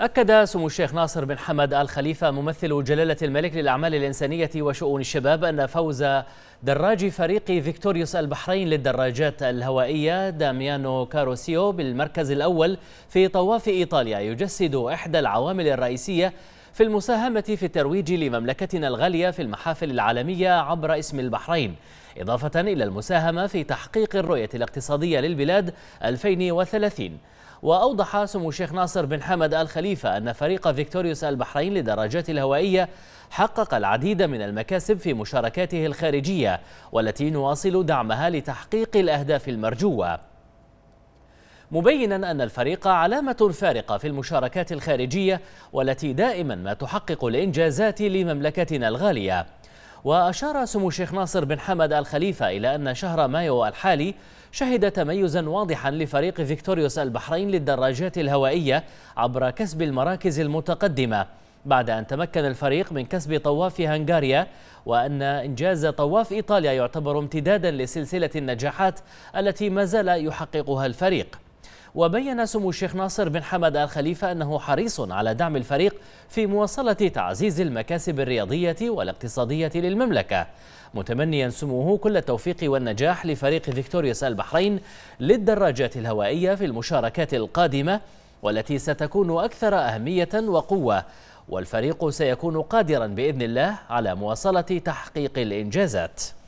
أكد سمو الشيخ ناصر بن حمد آل خليفة ممثل جلالة الملك للأعمال الإنسانية وشؤون الشباب أن فوز دراج فريق فيكتوريوس البحرين للدراجات الهوائية داميانو كاروسيو بالمركز الأول في طواف إيطاليا يجسد إحدى العوامل الرئيسية في المساهمة في الترويج لمملكتنا الغالية في المحافل العالمية عبر اسم البحرين إضافة إلى المساهمة في تحقيق الرؤية الاقتصادية للبلاد 2030 وأوضح سمو الشيخ ناصر بن حمد الخليفة أن فريق فيكتوريوس البحرين للدراجات الهوائية حقق العديد من المكاسب في مشاركاته الخارجية والتي نواصل دعمها لتحقيق الأهداف المرجوة مبينا أن الفريق علامة فارقة في المشاركات الخارجية والتي دائما ما تحقق الإنجازات لمملكتنا الغالية وأشار سمو الشيخ ناصر بن حمد الخليفة إلى أن شهر مايو الحالي شهد تميزا واضحا لفريق فيكتوريوس البحرين للدراجات الهوائية عبر كسب المراكز المتقدمة بعد أن تمكن الفريق من كسب طواف هنغاريا وأن إنجاز طواف إيطاليا يعتبر امتدادا لسلسلة النجاحات التي ما زال يحققها الفريق وبين سمو الشيخ ناصر بن حمد آل خليفة أنه حريص على دعم الفريق في مواصلة تعزيز المكاسب الرياضية والاقتصادية للمملكة متمنيا سموه كل التوفيق والنجاح لفريق فيكتوريوس البحرين للدراجات الهوائية في المشاركات القادمة والتي ستكون أكثر أهمية وقوة والفريق سيكون قادرا بإذن الله على مواصلة تحقيق الإنجازات